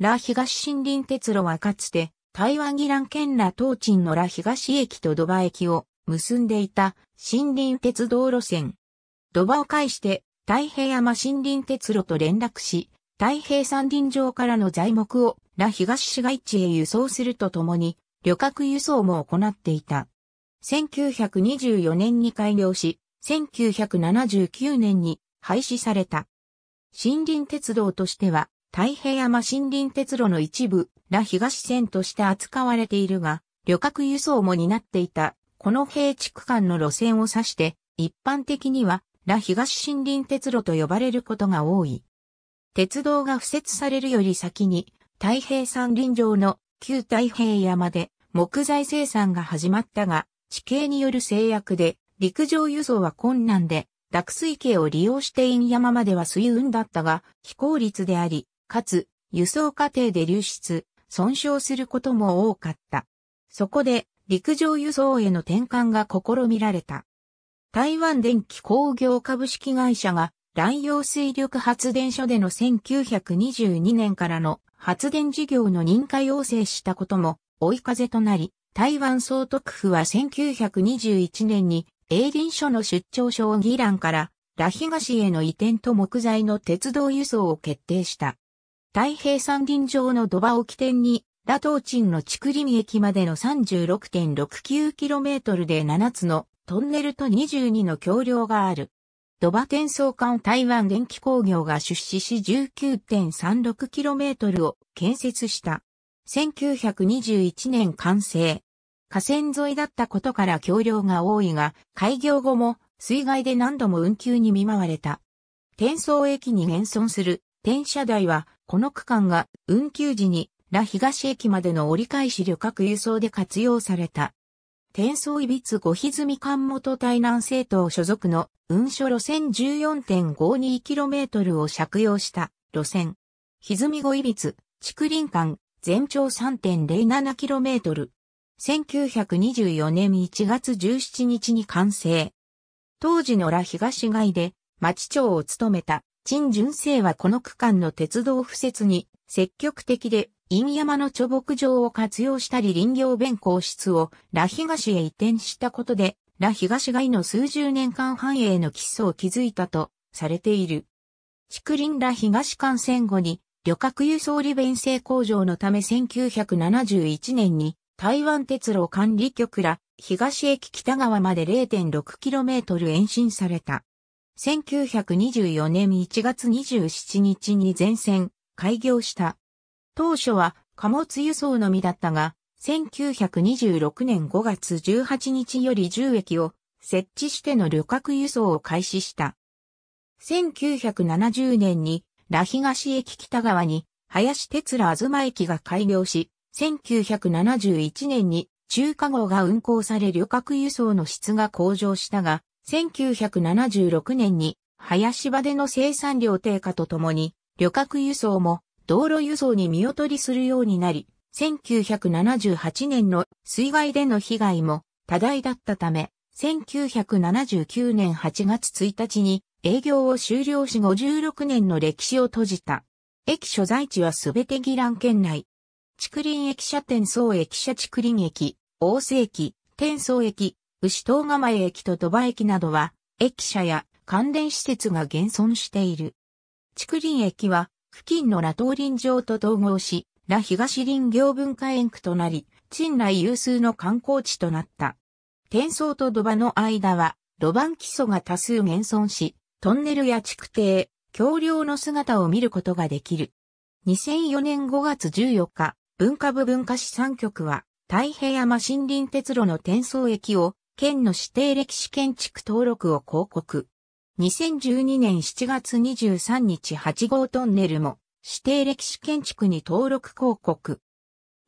羅東森林鉄路はかつて、台湾ギラン県羅東鎮の羅東駅とドバ駅を結んでいた森林鉄道路線。ドバを介して太平山森林鉄路と連絡し、太平山林場からの材木を羅東市街地へ輸送するとともに、旅客輸送も行っていた。1924年に開業し、1979年に廃止された。森林鉄道としては太平山森林鉄路の一部ら東線として扱われているが、旅客輸送も担っていた、この平地区間の路線を指して、一般的には、ら東森林鉄路と呼ばれることが多い。鉄道が敷設されるより先に、太平山林上の旧太平山で木材生産が始まったが、地形による制約で陸上輸送は困難で、濁水系を利用して陰山までは水運だったが、非効率であり、かつ、輸送過程で流出、損傷することも多かった。そこで、陸上輸送への転換が試みられた。台湾電気工業株式会社が、乱用水力発電所での1922年からの発電事業の認可要請したことも追い風となり、台湾総督府は1921年に営林所の出張所を議蘭から羅東への移転と木材の鉄道輸送を決定した。太平山林場の土場を起点に、ラトーチンの竹林駅までの 36.69km で7つのトンネルと22の橋梁がある。土場転送艦台湾電気工業が出資し 19.36km を建設した。1921年完成。河川沿いだったことから橋梁が多いが、開業後も水害で何度も運休に見舞われた。転送駅に現存する転車台はこの区間が運休時に羅東駅までの折り返し旅客輸送で活用された。転送いびつごひずみ関元台南政党所属の運所路線 14.52km を借用した路線。ひずみごいびつ、竹林間、全長 3.07km。1924年1月17日に完成。当時の羅東街で町長を務めた陳純正はこの区間の鉄道敷設に積極的で、陰山の貯牧場を活用したり林業弁公室を羅東へ移転したことで、羅東外の数十年間繁栄の基礎を築いたとされている。竹林羅東幹線後に旅客輸送利便性向上のため1971年に台湾鉄路管理局ら東駅北側まで 0.6km 延伸された。1924年1月27日に全線開業した。当初は貨物輸送のみだったが、1926年5月18日より10駅を設置しての旅客輸送を開始した。1970年に、羅東駅北側に、林哲ずま駅が開業し、1971年に中華号が運行され旅客輸送の質が向上したが、1976年に林場での生産量低下とともに旅客輸送も道路輸送に見劣りするようになり、1978年の水害での被害も多大だったため、1979年8月1日に営業を終了し56年の歴史を閉じた。駅所在地はすべてギラン県内。竹林駅舎天宗駅舎竹林駅、大瀬駅、天宗駅、牛頭釜駅と鳥羽駅などは、駅舎や関連施設が現存している。竹林駅は、付近の羅東林場と統合し、羅東林業文化園区となり、賃来有数の観光地となった。転送と土場の間は、土盤基礎が多数現存し、トンネルや築堤、橋梁の姿を見ることができる。2004年5月14日、文化部文化資産局は、太平山森林鉄路の転送駅を県の指定歴史建築登録を広告。2012年7月23日8号トンネルも指定歴史建築に登録広告。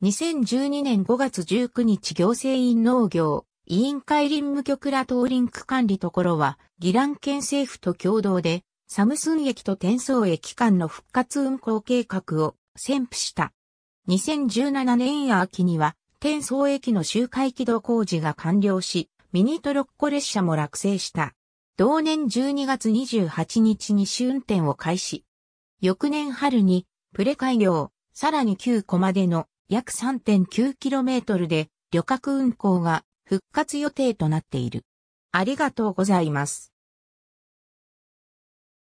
2012年5月19日行政院農業委員会林務局ら東林区管理ところは、議覧県政府と共同で、サムスン駅と転送駅間の復活運行計画を宣布した。2017年秋には、転送駅の周回軌道工事が完了し、ミニトロッコ列車も落成した。同年12月28日に試運転を開始。翌年春に、プレ開業、さらに9個までの約 3.9km で旅客運行が復活予定となっている。ありがとうございます。